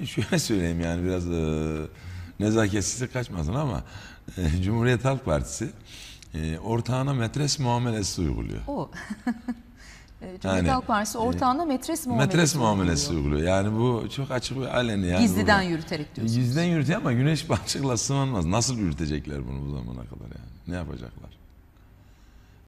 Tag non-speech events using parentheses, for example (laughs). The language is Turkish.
(laughs) Şöyle söyleyeyim yani biraz e, nezaketsizlik kaçmasın ama e, Cumhuriyet Halk Partisi e, ortağına metres muamelesi uyguluyor. O. (laughs) E, Cumhuriyet yani, Halk Partisi e, ortağına metres muamelesi Metres muamelesi uyguluyor. uyguluyor. Yani bu çok açık ve aleni. Yani Gizliden burada. yürüterek e, diyorsunuz. Gizliden yürütüyor ama güneş (laughs) başlıkla sınanmaz. Nasıl yürütecekler bunu bu zamana kadar yani? Ne yapacaklar?